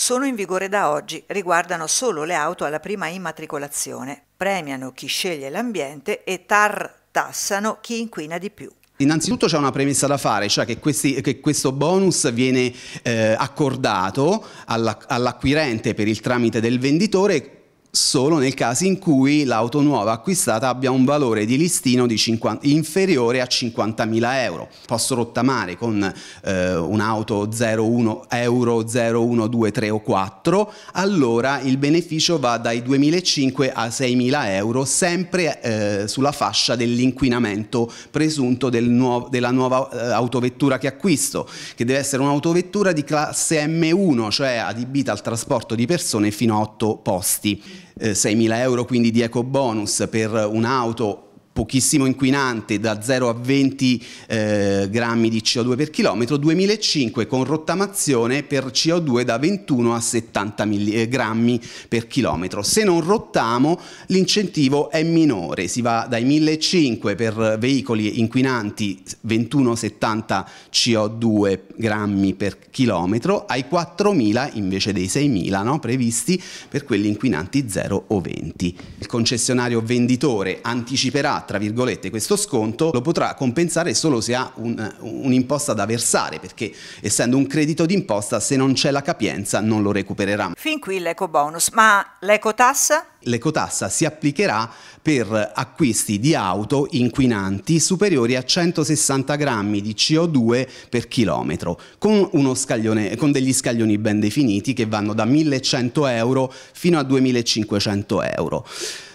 sono in vigore da oggi, riguardano solo le auto alla prima immatricolazione, premiano chi sceglie l'ambiente e tar tassano chi inquina di più. Innanzitutto c'è una premessa da fare, cioè che, questi, che questo bonus viene eh, accordato all'acquirente per il tramite del venditore solo nel caso in cui l'auto nuova acquistata abbia un valore di listino di 50, inferiore a 50.000 euro. Posso rottamare con eh, un'auto 01 euro 3 o 4, allora il beneficio va dai 2.500 a 6.000 euro, sempre eh, sulla fascia dell'inquinamento presunto del nuovo, della nuova eh, autovettura che acquisto, che deve essere un'autovettura di classe M1, cioè adibita al trasporto di persone fino a 8 posti. 6.000 eh, euro quindi di eco bonus per un'auto pochissimo inquinante da 0 a 20 eh, grammi di CO2 per chilometro, 2005 con rottamazione per CO2 da 21 a 70 milli, eh, grammi per chilometro. Se non rottamo l'incentivo è minore, si va dai 1.500 per veicoli inquinanti 21-70 CO2 grammi per chilometro ai 4.000 invece dei 6.000 no, previsti per quelli inquinanti 0 o 20. Il concessionario venditore anticiperà tra virgolette, questo sconto lo potrà compensare solo se ha eh, un'imposta da versare, perché essendo un credito d'imposta se non c'è la capienza non lo recupererà. Fin qui l'eco bonus, ma l'eco tassa? L'ecotassa si applicherà per acquisti di auto inquinanti superiori a 160 grammi di CO2 per chilometro, con, scaglione, con degli scaglioni ben definiti che vanno da 1100 euro fino a 2500 euro.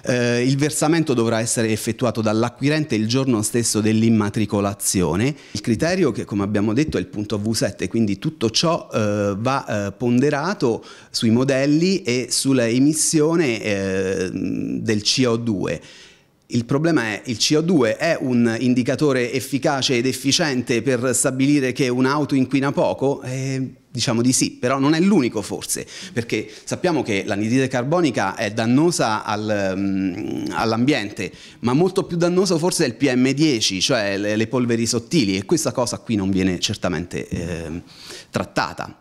Eh, il versamento dovrà essere effettuato dall'acquirente il giorno stesso dell'immatricolazione. Il criterio che come abbiamo detto è il punto V7, quindi tutto ciò eh, va eh, ponderato sui modelli e sulla emissione eh, Ehm, del CO2. Il problema è che il CO2 è un indicatore efficace ed efficiente per stabilire che un'auto inquina poco? Eh, diciamo di sì, però non è l'unico forse, perché sappiamo che l'anidride carbonica è dannosa al, um, all'ambiente, ma molto più dannoso forse è il PM10, cioè le, le polveri sottili, e questa cosa qui non viene certamente eh, trattata.